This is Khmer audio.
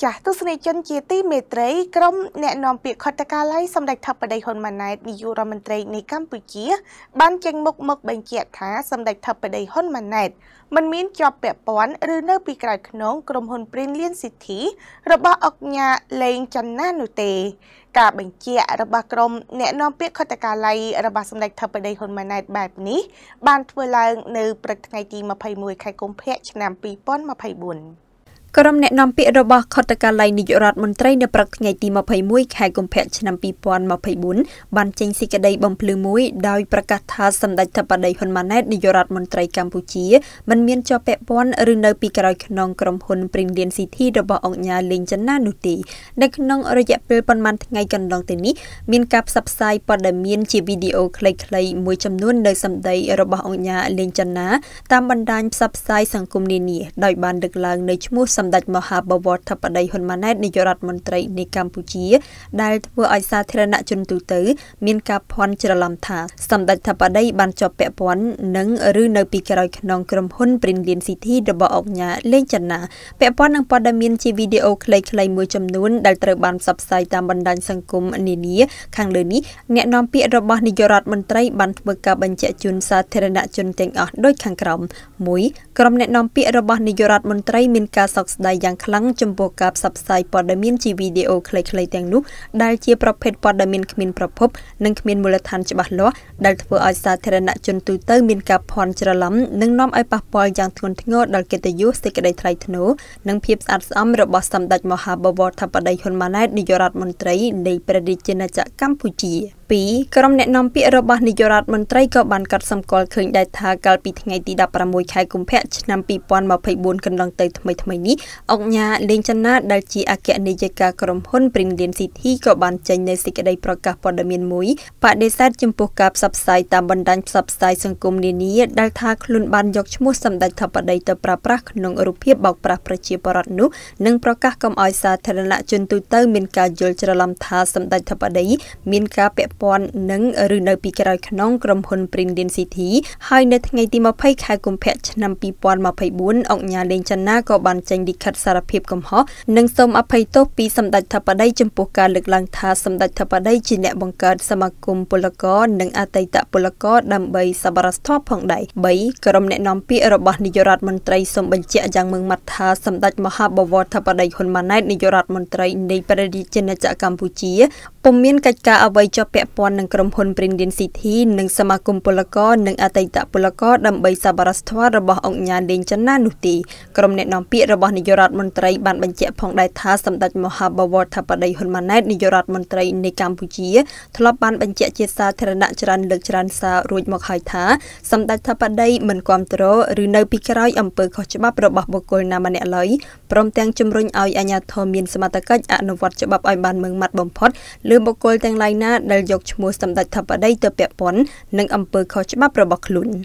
ចាស់ទស្សនិកជនជាទីមេត្រីក្រុម អ្នកនាំពាក្យខុទ្ទកាល័យសម្ដេចថបដីហ៊ុនម៉ាណែតនាយករដ្ឋមន្ត្រីនៃកម្ពុជា បានចេញមុខមកបញ្ជាក់ថាសម្ដេចថបដីហ៊ុនម៉ាណែតមិនមានជាប់ពាក់ព័ន្ធឬនៅពីក្រោយខ្នងក្រុមហ៊ុន Prinlian City របស់អុកញ៉ាលេងចន្ទានោះទេការបញ្ជាក់របស់ក្រុមអ្នកនាំពាក្យខុទ្ទកាល័យរបស់សម្ដេចថបដីហ៊ុនម៉ាណែតបែបនេះបានធ្វើឡើងនៅព្រឹកថ្ងៃទី21ខែកុម្ភៈឆ្នាំ2024ក្រុមអ្នកនាំពាក្យរបស់ខុទ្ទកាល័យនាយករដ្ឋមន្ត្រីនៅព្រឹកថ្ងៃទី21ខែកុម្ភៈឆ្នាំ2024បានចេញសេចក្តីបំភ្លឺមួយដោយប្រកាសថាសម្ដេចធិបតីហ៊ុនម៉ាណែតនាយករដ្ឋមន្ត្រីកម្ពុជា មិនមានជាប់ពាក់ព័ន្ធឬនៅពីក្រោយខ្នងក្រុមហ៊ុន Prindian City របស់អង្គការលេងចិនណានោះទេនៅក្នុងរយៈពេលប៉ុន្មានថ្ងៃកន្លងទៅនេះមានការផ្សព្វផ្សាយព័ត៌មានជាវីដេអូខ្លីៗមួយចំនួននៅសម្ដីរបស់អង្គការលេងចិនណា តាមបណ្ដាញផ្សព្វផ្សាយសង្គមនានា ដោយបានលើកឡើងនៅឈ្មោះសម្ដេចមហាបវរធិបតីហ៊ុនម៉ាណែតនាយករដ្ឋមន្ត្រីនៃកម្ពុជាដែលធ្វើឲ្យសាធារណជនទូទៅមានការភ័ន្តច្រឡំថាសម្ដេចធិបតីបានជាប់ពាក់ព័ន្ធនឹងឬនៅពីក្រោយខ្នងក្រុមហ៊ុន Prinlian City របស់អង្គការលេងចនាពាក់ព័ន្ធនឹងព័ត៌មានជាវីដេអូខ្លីៗមួយចំនួន ដែលត្រូវបានផ្សព្វផ្សាយតាមបណ្ដាញសង្គមនានា ខាងលើនេះអ្នកនាំពាក្យរបស់នាយករដ្ឋមន្ត្រីបានធ្វើការបញ្ជាក់ជូនសាធារណជនទាំងអស់ដូចខាងក្រោម1ក្រុមអ្នកនាំពាក្យរបស់នាយករដ្ឋមន្ត្រីមានការសោកស្ដាយយ៉ាងខ្លាំងចំពោះការផ្សព្វផ្សាយព័ត៌មានជាវីដេអូខ្លីៗទាំងនោះដែលជាប្រភេទព័ត៌មានគ្មានប្រភព និងគ្មានមូលដ្ឋានច្បាស់លាស់ដែលធ្វើឲ្យសាធារណជនទូទៅមានការភ័ន្តច្រឡំនិងនាំឲ្យប៉ះពាល់យ៉ាងធ្ងន់ធ្ងរដល់កិត្តិយសសេចក្តីថ្លៃថ្នូរនិងភាពស្អាតស្អំរបស់សម្ដេចមហាបវរធិបតីហ៊ុនម៉ាណែតនាយករដ្ឋមន្ត្រីនៃព្រះរាជាណាចក្រកម្ពុជា។2022ក្រុមអ្នកនាំពាក្យរបស់នាយករដ្ឋមន្ត្រីក៏បានកត់សម្គាល់ឃើញដែរថាកាលពីថ្ងៃទី16ខែកុម្ភៈឆ្នាំ2024កន្លងទៅថ្មីថ្មីនេះអង្គញាលេងចនាដែលជាអគ្គនាយិកាក្រុមហ៊ុន Brilliant City ក៏បានចេញនូវសេចក្តីប្រកាសព័ត៌មានមួយបដិសេធចំពោះការផ្សព្វផ្សាយតាមបណ្ដាញផ្សព្វផ្សាយសង្គមនានាដែលថាខ្លួនបានយកឈ្មោះសម្ដេចធិបតីទៅប្រើប្រាស់ក្នុងរូបភាពបោកប្រាស់ប្រជាពលរដ្ឋនោះនិងប្រកាសកុំឲ្យសាធារណជនទូទៅមានការយល់ច្រឡំថាសម្ដេចធិបតី មានការពាក់ព័ន្ធនឹងឬនៅពីក្រោយខ្នងក្រុមហ៊ុន Prindian City ហើយនៅថ្ងៃទី20ខែកុម្ភៈឆ្នាំ2024អង្គការលេងចន្ទាក៏បានចេញលិខិត សារភាពកំហុសនិងសូមអភ័យទោសពីសម្ដេចថបដីចំពោះការលើកឡើងថាសម្ដេចថបដីជាអ្នកបង្កើតសមាគមពលករនិងអតីតពលករដើម្បីសប្បុរសធម៌ផងដែរ3ក្រុមអ្នកនាំពាក្យរបស់នាយករដ្ឋមន្ត្រីសូមបញ្ជាក់យ៉ាងម៉ឺងម៉ាត់ថាសម្ដេចមហាបវរថបដីហ៊ុនម៉ាណែតនាយករដ្ឋមន្ត្រីនៃព្រះរាជាណាចក្រកម្ពុជាពុំមានកិច្ចការអ្វីជាប់ពាក់ពាក់ព័ន្ធនឹងក្រុមហ៊ុន Prindian City និងសមាគមពលករនិងអតីតពលករដើម្បីសប្បុរសធម៌របស់អង្គញាលេងចន្ទានោះទីក្រុមអ្នកនាំពាក្យរបស់នាយករដ្ឋមន្ត្រីបានបញ្ជាក់ផងដែរថាសម្ដេចមហាបវរធិបតីហ៊ុនម៉ាណែតនាយករដ្ឋមន្ត្រីនៃកម្ពុជាធ្លាប់បានបញ្ជាក់ជាសាធារណៈច្រើនលើកច្រើនសាររួចមកហើយថាសម្ដេចធិបតីមិនគ្រប់គ្រងឬនៅពីក្រោយអំពើខុសច្បាប់របស់បុគ្គលណាម្នាក់ឡើយព្រមទាំងជំរុញឲ្យអាជ្ញាធរមានសមត្ថកិច្ចអនុវត្តច្បាប់ឲ្យបានម៉ឺងម៉ាត់បំផុតលើបុគ្គលទាំងឡាយណាដែលយកឈ្មោះសម្ដេចធិបតីទៅពាក់ព័ន្ធនឹងអំពើខុសច្បាប់របស់ខ្លួន។